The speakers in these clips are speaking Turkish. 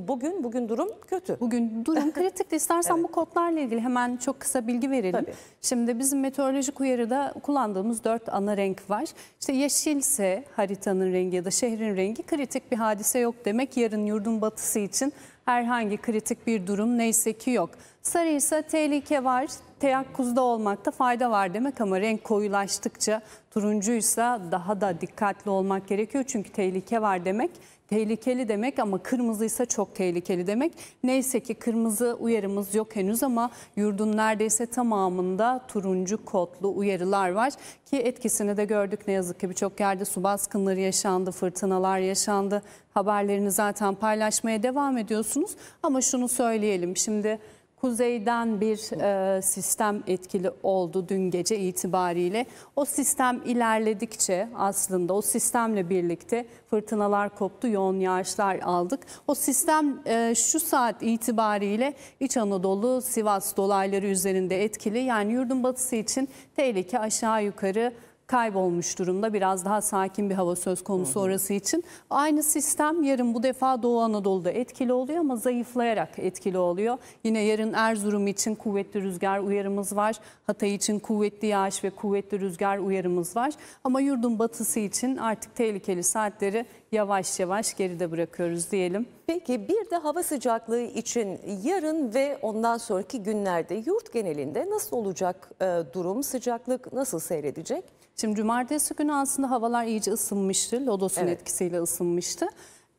Bugün bugün durum kötü. Bugün durum kritik. İstersen evet. bu kodlarla ilgili hemen çok kısa bilgi verelim. Tabii. Şimdi bizim meteorolojik uyarıda kullandığımız dört ana renk var. İşte yeşilse haritanın rengi ya da şehrin rengi kritik bir hadise yok demek. Yarın yurdun batısı için herhangi kritik bir durum neyse ki yok. Sarıysa tehlike var, teyakkuzda olmakta fayda var demek ama renk koyulaştıkça turuncuysa daha da dikkatli olmak gerekiyor. Çünkü tehlike var demek, tehlikeli demek ama kırmızıysa çok tehlikeli demek. Neyse ki kırmızı uyarımız yok henüz ama yurdun neredeyse tamamında turuncu kodlu uyarılar var. Ki etkisini de gördük ne yazık ki birçok yerde su baskınları yaşandı, fırtınalar yaşandı. Haberlerini zaten paylaşmaya devam ediyorsunuz ama şunu söyleyelim şimdi kuzeyden bir e, sistem etkili oldu dün gece itibariyle. O sistem ilerledikçe aslında o sistemle birlikte fırtınalar koptu, yoğun yağışlar aldık. O sistem e, şu saat itibariyle İç Anadolu, Sivas dolayları üzerinde etkili. Yani yurdun batısı için tehlike aşağı yukarı kaybolmuş durumda. Biraz daha sakin bir hava söz konusu orası için. Aynı sistem yarın bu defa Doğu Anadolu'da etkili oluyor ama zayıflayarak etkili oluyor. Yine yarın Erzurum için kuvvetli rüzgar uyarımız var. Hatay için kuvvetli yağış ve kuvvetli rüzgar uyarımız var. Ama yurdun batısı için artık tehlikeli saatleri yavaş yavaş geride bırakıyoruz diyelim. Peki bir de hava sıcaklığı için yarın ve ondan sonraki günlerde yurt genelinde nasıl olacak e, durum? Sıcaklık nasıl seyredecek? Şimdi cumartesi günü aslında havalar iyice ısınmıştı. Lodos'un evet. etkisiyle ısınmıştı.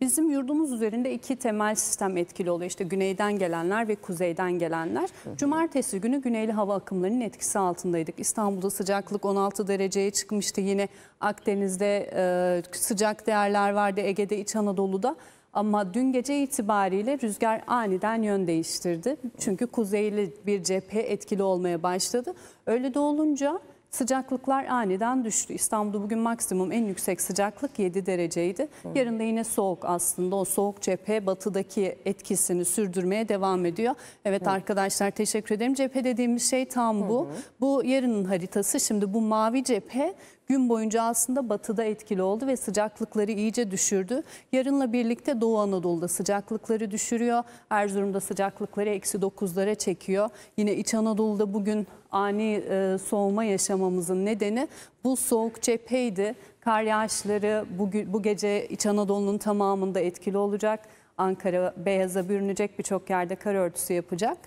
Bizim yurdumuz üzerinde iki temel sistem etkili oluyor. İşte güneyden gelenler ve kuzeyden gelenler. Cumartesi günü güneyli hava akımlarının etkisi altındaydık. İstanbul'da sıcaklık 16 dereceye çıkmıştı. Yine Akdeniz'de e, sıcak değerler vardı. Ege'de, İç Anadolu'da. Ama dün gece itibariyle rüzgar aniden yön değiştirdi. Çünkü kuzeyli bir cephe etkili olmaya başladı. Öyle de olunca Sıcaklıklar aniden düştü. İstanbul'da bugün maksimum en yüksek sıcaklık 7 dereceydi. Yarın da yine soğuk aslında. O soğuk cephe batıdaki etkisini sürdürmeye devam ediyor. Evet Hı. arkadaşlar teşekkür ederim. Cephe dediğimiz şey tam bu. Hı. Bu yarının haritası. Şimdi bu mavi cephe gün boyunca aslında batıda etkili oldu ve sıcaklıkları iyice düşürdü. Yarınla birlikte Doğu Anadolu'da sıcaklıkları düşürüyor. Erzurum'da sıcaklıkları eksi 9'lara çekiyor. Yine İç Anadolu'da bugün ani e, soğuma yaşamamızın nedeni bu soğuk cepheydi. Kar yağışları bugün, bu gece İç Anadolu'nun tamamında etkili olacak. Ankara beyaza bürünecek birçok yerde kar örtüsü yapacak.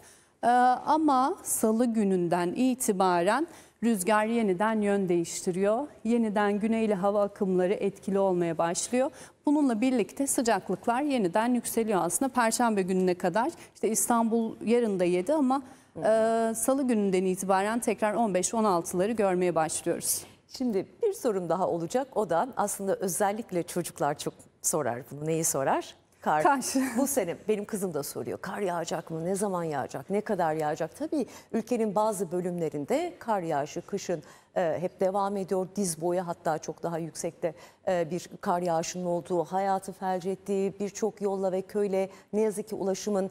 Ee, ama salı gününden itibaren Rüzgar yeniden yön değiştiriyor. Yeniden güneyli hava akımları etkili olmaya başlıyor. Bununla birlikte sıcaklıklar yeniden yükseliyor aslında. Perşembe gününe kadar işte İstanbul yarın da yedi ama e, salı gününden itibaren tekrar 15-16'ları görmeye başlıyoruz. Şimdi bir sorum daha olacak. O da aslında özellikle çocuklar çok sorar bunu. Neyi sorar? Kar. Kaş. Bu sene benim kızım da soruyor. Kar yağacak mı? Ne zaman yağacak? Ne kadar yağacak? Tabii ülkenin bazı bölümlerinde kar yağışı kışın e, hep devam ediyor. Diz boya hatta çok daha yüksekte e, bir kar yağışının olduğu, hayatı felç ettiği, birçok yolla ve köyle ne yazık ki ulaşımın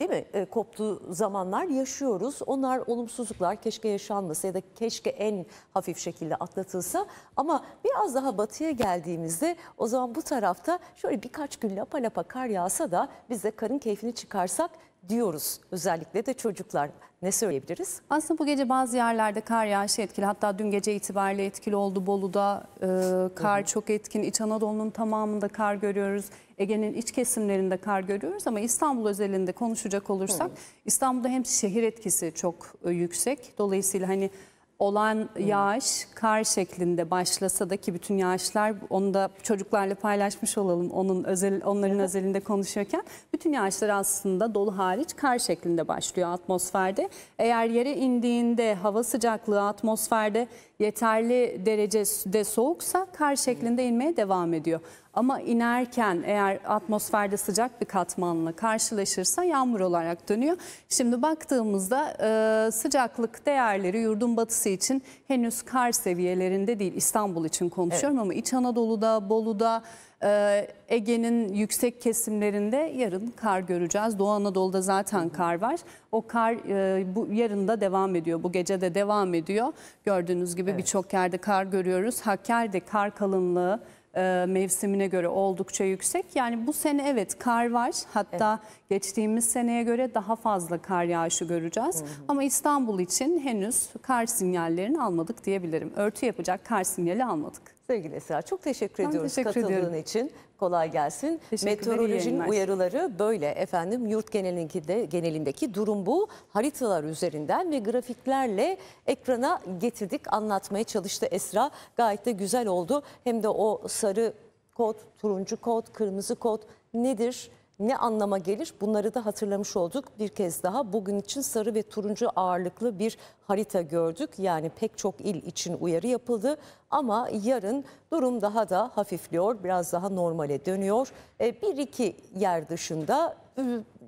değil mi e, koptuğu zamanlar yaşıyoruz. Onlar olumsuzluklar keşke yaşanmasa ya da keşke en hafif şekilde atlatılsa. Ama biraz daha batıya geldiğimizde o zaman bu tarafta şöyle birkaç gün lapa lapa kar yağsa da biz de karın keyfini çıkarsak diyoruz. Özellikle de çocuklar ne söyleyebiliriz? Aslında bu gece bazı yerlerde kar yağışı etkili. Hatta dün gece itibariyle etkili oldu. Bolu'da e, kar çok etkin. İç Anadolu'nun tamamında kar görüyoruz. Ege'nin iç kesimlerinde kar görüyoruz ama İstanbul özelinde konuşacak olursak hı. İstanbul'da hem şehir etkisi çok e, yüksek. Dolayısıyla hani olan yağış kar şeklinde başlasa da ki bütün yağışlar onu da çocuklarla paylaşmış olalım onun özel onların özelinde konuşuyorken bütün yağışlar aslında dolu hariç kar şeklinde başlıyor atmosferde. Eğer yere indiğinde hava sıcaklığı atmosferde yeterli derecede soğuksa kar şeklinde inmeye devam ediyor. Ama inerken eğer atmosferde sıcak bir katmanla karşılaşırsa yağmur olarak dönüyor. Şimdi baktığımızda e, sıcaklık değerleri yurdun batısı için henüz kar seviyelerinde değil. İstanbul için konuşuyorum evet. ama İç Anadolu'da, Bolu'da, ee, Ege'nin yüksek kesimlerinde yarın kar göreceğiz. Doğu Anadolu'da zaten kar var. O kar e, bu yarın da devam ediyor. Bu gece de devam ediyor. Gördüğünüz gibi evet. birçok yerde kar görüyoruz. Hakkari'de kar kalınlığı e, mevsimine göre oldukça yüksek. Yani bu sene evet kar var. Hatta evet. geçtiğimiz seneye göre daha fazla kar yağışı göreceğiz. Hı hı. Ama İstanbul için henüz kar sinyallerini almadık diyebilirim. Örtü yapacak kar sinyali almadık. Sevgili Esra çok teşekkür ben ediyoruz teşekkür katıldığın ederim. için. Kolay gelsin. Meteorolojinin uyarıları böyle efendim yurt genelindeki, genelindeki durum bu. Haritalar üzerinden ve grafiklerle ekrana getirdik anlatmaya çalıştı Esra. Gayet de güzel oldu. Hem de o sarı kod, turuncu kod, kırmızı kod nedir? ne anlama gelir? Bunları da hatırlamış olduk. Bir kez daha bugün için sarı ve turuncu ağırlıklı bir harita gördük. Yani pek çok il için uyarı yapıldı ama yarın durum daha da hafifliyor, biraz daha normale dönüyor. E, bir iki yer dışında e,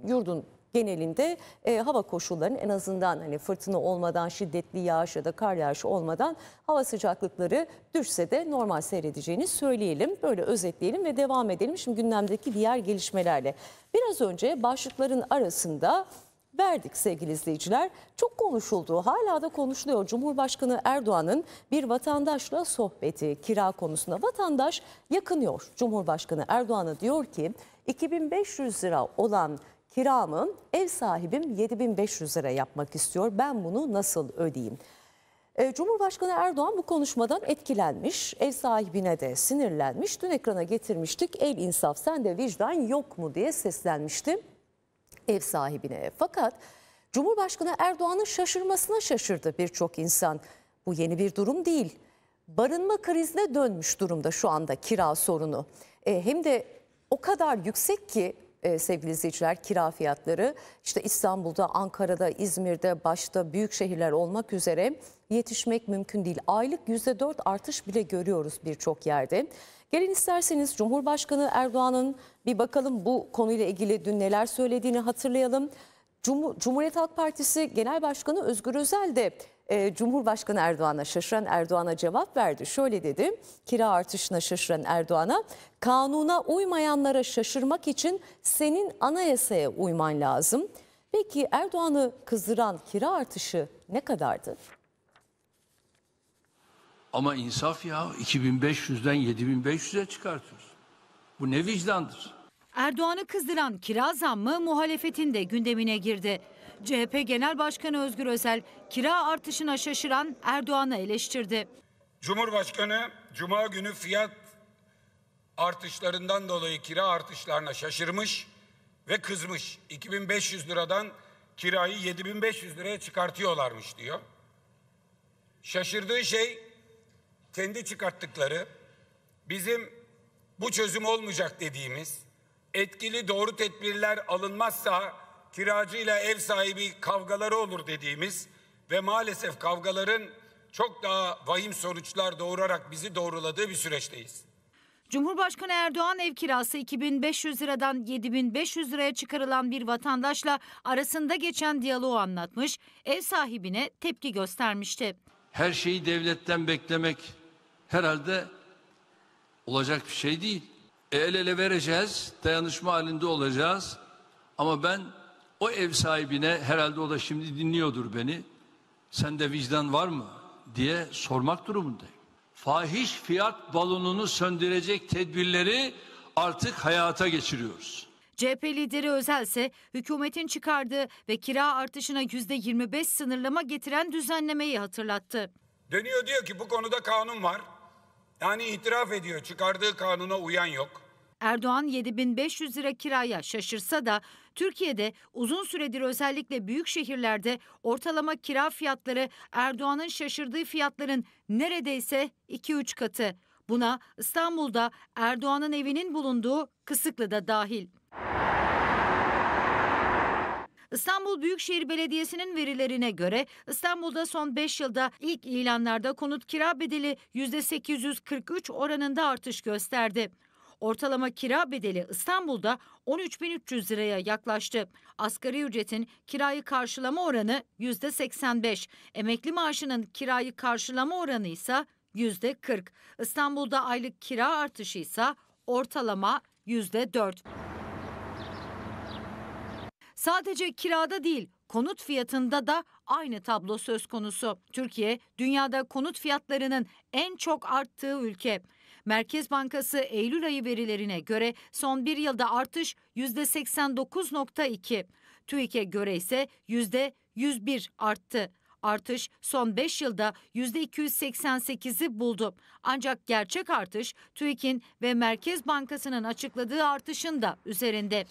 yurdun genelinde e, hava koşullarının en azından hani fırtına olmadan şiddetli yağış ya da kar yağışı olmadan hava sıcaklıkları düşse de normal seyredeceğini söyleyelim. Böyle özetleyelim ve devam edelim şimdi gündemdeki diğer gelişmelerle. Biraz önce başlıkların arasında verdik sevgili izleyiciler. Çok konuşuldu, hala da konuşuluyor. Cumhurbaşkanı Erdoğan'ın bir vatandaşla sohbeti kira konusunda. Vatandaş yakınıyor. Cumhurbaşkanı Erdoğan'a diyor ki 2500 lira olan kiramı ev sahibim 7500 lira yapmak istiyor. Ben bunu nasıl ödeyeyim? E, Cumhurbaşkanı Erdoğan bu konuşmadan etkilenmiş, ev sahibine de sinirlenmiş. Dün ekrana getirmiştik, el insaf sende vicdan yok mu diye seslenmişti ev sahibine. Fakat Cumhurbaşkanı Erdoğan'ın şaşırmasına şaşırdı birçok insan. Bu yeni bir durum değil. Barınma krizine dönmüş durumda şu anda kira sorunu. E, hem de o kadar yüksek ki e, sevgili izleyiciler kira fiyatları işte İstanbul'da, Ankara'da, İzmir'de başta büyük şehirler olmak üzere yetişmek mümkün değil. Aylık %4 artış bile görüyoruz birçok yerde. Gelin isterseniz Cumhurbaşkanı Erdoğan'ın bir bakalım bu konuyla ilgili dün neler söylediğini hatırlayalım. Cumhuriyet Halk Partisi Genel Başkanı Özgür Özel de ee, Cumhurbaşkanı Erdoğan'a şaşıran Erdoğan'a cevap verdi. Şöyle dedi kira artışına şaşıran Erdoğan'a kanuna uymayanlara şaşırmak için senin anayasaya uyman lazım. Peki Erdoğan'ı kızdıran kira artışı ne kadardı? Ama insaf ya 2500'den 7500'e çıkartıyoruz. Bu ne vicdandır? Erdoğan'ı kızdıran kira zammı muhalefetin de gündemine girdi. CHP Genel Başkanı Özgür Özel kira artışına şaşıran Erdoğan'ı eleştirdi. Cumhurbaşkanı cuma günü fiyat artışlarından dolayı kira artışlarına şaşırmış ve kızmış. 2500 liradan kirayı 7500 liraya çıkartıyorlarmış diyor. Şaşırdığı şey kendi çıkarttıkları bizim bu çözüm olmayacak dediğimiz etkili doğru tedbirler alınmazsa Kiracı ile ev sahibi kavgaları olur dediğimiz ve maalesef kavgaların çok daha vahim sonuçlar doğurarak bizi doğruladığı bir süreçteyiz. Cumhurbaşkanı Erdoğan ev kirası 2500 liradan 7500 liraya çıkarılan bir vatandaşla arasında geçen diyaloğu anlatmış, ev sahibine tepki göstermişti. Her şeyi devletten beklemek herhalde olacak bir şey değil. E, el ele vereceğiz, dayanışma halinde olacağız. Ama ben o ev sahibine herhalde o da şimdi dinliyordur beni. Sende vicdan var mı diye sormak durumundayım. Fahiş fiyat balonunu söndürecek tedbirleri artık hayata geçiriyoruz. CHP lideri Özel ise hükümetin çıkardığı ve kira artışına yüzde %25 sınırlama getiren düzenlemeyi hatırlattı. Dönüyor diyor ki bu konuda kanun var. Yani itiraf ediyor çıkardığı kanuna uyan yok. Erdoğan 7500 lira kiraya şaşırsa da Türkiye'de uzun süredir özellikle büyük şehirlerde ortalama kira fiyatları Erdoğan'ın şaşırdığı fiyatların neredeyse 2-3 katı. Buna İstanbul'da Erdoğan'ın evinin bulunduğu Kısıklı da dahil. İstanbul Büyükşehir Belediyesi'nin verilerine göre İstanbul'da son 5 yılda ilk ilanlarda konut kira bedeli %843 oranında artış gösterdi. Ortalama kira bedeli İstanbul'da 13.300 liraya yaklaştı. Asgari ücretin kirayı karşılama oranı %85. Emekli maaşının kirayı karşılama oranı ise %40. İstanbul'da aylık kira artışı ise ortalama %4. Sadece kirada değil, konut fiyatında da aynı tablo söz konusu. Türkiye dünyada konut fiyatlarının en çok arttığı ülke. Merkez Bankası Eylül ayı verilerine göre son bir yılda artış %89.2. TÜİK'e göre ise %101 arttı. Artış son 5 yılda %288'i buldu. Ancak gerçek artış TÜİK'in ve Merkez Bankası'nın açıkladığı artışın da üzerinde.